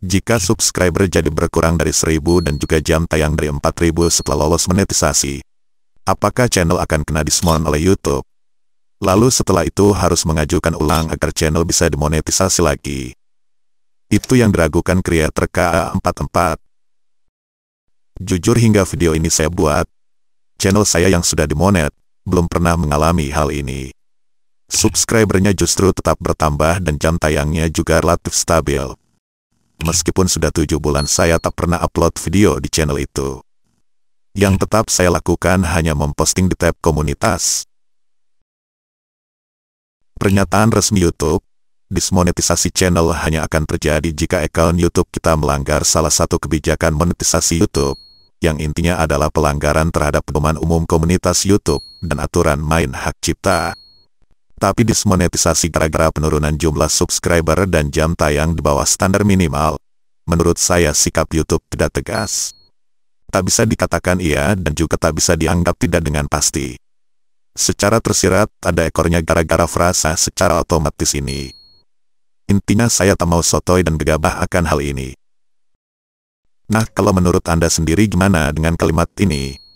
Jika subscriber jadi berkurang dari 1000 dan juga jam tayang dari 4000 setelah lolos monetisasi, apakah channel akan kena dismon oleh YouTube? Lalu setelah itu harus mengajukan ulang agar channel bisa dimonetisasi lagi. Itu yang diragukan creator KA44. Jujur hingga video ini saya buat, channel saya yang sudah dimonet, belum pernah mengalami hal ini. Subscribernya justru tetap bertambah dan jam tayangnya juga relatif stabil meskipun sudah tujuh bulan saya tak pernah upload video di channel itu. Yang tetap saya lakukan hanya memposting di tab komunitas. Pernyataan resmi YouTube, dismonetisasi channel hanya akan terjadi jika account YouTube kita melanggar salah satu kebijakan monetisasi YouTube, yang intinya adalah pelanggaran terhadap pedoman umum komunitas YouTube dan aturan main hak cipta tapi dismonetisasi gara-gara penurunan jumlah subscriber dan jam tayang di bawah standar minimal. Menurut saya sikap YouTube tidak tegas. Tak bisa dikatakan iya dan juga tak bisa dianggap tidak dengan pasti. Secara tersirat, ada ekornya gara-gara frasa secara otomatis ini. Intinya saya tak mau sotoy dan gegabah akan hal ini. Nah, kalau menurut Anda sendiri gimana dengan kalimat ini?